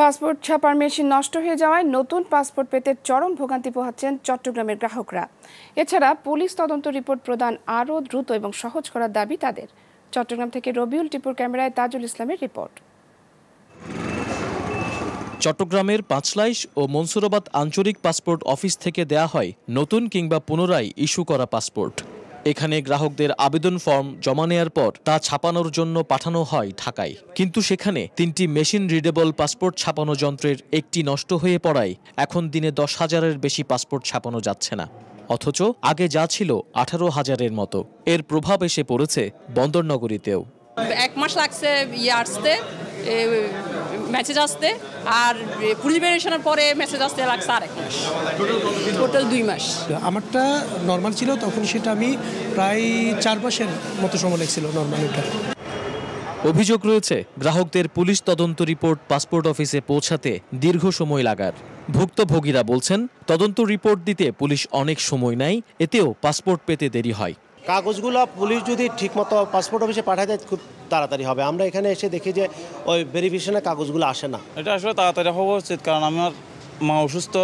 passport ছাপার machine নষ্ট হয়ে যাওয়ায় নতুন পাসপোর্ট পেতে চরম ভোগান্তি পোহাচ্ছেন চট্টগ্রামের গ্রাহকরা এছাড়া পুলিশ তদন্ত রিপোর্ট প্রদান আরও দ্রুত এবং সহজ করার দাবি তাদের চট্টগ্রাম থেকে রবিউল টিপুর ক্যামেরায় তাজুল ইসলামের রিপোর্ট চট্টগ্রামের পাঁচলাইশ ও মনসুরাবাদ আঞ্চলিক পাসপোর্ট অফিস থেকে দেয়া হয় নতুন কিংবা পুনরায় ইস্যু করা পাসপোর্ট এখানে গ্রাহকদের আবেদন ফর্ম জমা নেয়ার পর তা ছাপানোর জন্য পাঠানো হয় ঢাকায় কিন্তু সেখানে তিনটি মেশিন রিডেবল পাসপোর্ট ছাপানো যন্ত্রের একটি নষ্ট হয়ে পড়ায় এখন দিনে দশ হাজারের বেশি পাসপোর্ট ছাপানো যাচ্ছে না অথচ আগে যা ছিল আঠারো হাজারের মতো এর প্রভাব এসে পড়েছে বন্দরনগরীতেও এক মাস লাগছে ইয়ে আসতে মেসেজ আসতে আর প্রিপারেশনের পরে মেসেজ আসতে লাগছে আর এক মাস টোটাল দুই মাস আমারটা নর্মাল ছিল তখন সেটা আমি প্রায় চার মাসের মতো সময় লেগেছিল নর্মাল এটা অভিযোগ রয়েছে গ্রাহকদের পুলিশ তদন্ত রিপোর্ট পাসপোর্ট অফিসে পৌঁছাতে দীর্ঘ সময় লাগার ভুক্তভোগীরা বলছেন তদন্ত রিপোর্ট দিতে পুলিশ অনেক সময় নেয় এতেও পাসপোর্ট পেতে দেরি হয় কাগজগুলো পুলিশ যদি ঠিকমতো পাসপোর্ট অফিসে পাঠায় দেয় খুব তাড়াতাড়ি হবে আমরা এখানে এসে দেখি যে ওই ভেরিফিকেশনের কাগজগুলো আসে না এটা আসলে তাড়াতাড়ি হওয়া উচিত কারণ আমার মা অসুস্থ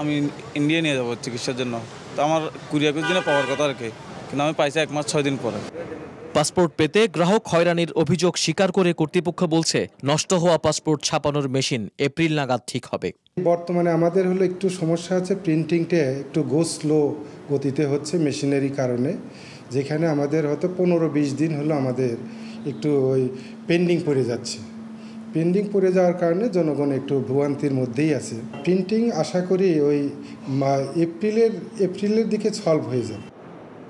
আমি ইন্ডিয়া নিয়ে যাবো চিকিৎসার জন্য তো আমার কুড়ি একুশ দিনে পাওয়ার কথা আর কি কিন্তু আমি পাইছি এক মাস ছয় দিন পরে পাসপোর্ট পেতে গ্রাহক হয়রানির অভিযোগ স্বীকার করে কর্তৃপক্ষ বলছে নষ্ট হওয়া পাসপোর্ট ছাপানোর মেশিন এপ্রিল নাগাদ ঠিক হবে বর্তমানে আমাদের হলো একটু সমস্যা আছে প্রিন্টিংটা একটু গো স্লো গতিতে হচ্ছে মেশিনারি কারণে যেখানে আমাদের হয়তো পনেরো বিশ দিন হলো আমাদের একটু ওই পেন্ডিং পড়ে যাচ্ছে পেন্ডিং পড়ে যাওয়ার কারণে জনগণ একটু ভুগান্তির মধ্যেই আছে প্রিন্টিং আশা করি ওই এপ্রিলের এপ্রিলের দিকে সলভ হয়ে যাবে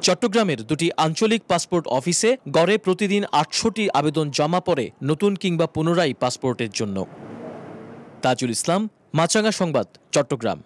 চট্টগ্রামের দুটি আঞ্চলিক পাসপোর্ট অফিসে গড়ে প্রতিদিন আটশোটি আবেদন জমা পড়ে নতুন কিংবা পুনরায় পাসপোর্টের জন্য তাজুল ইসলাম মাছরাঙা সংবাদ চট্টগ্রাম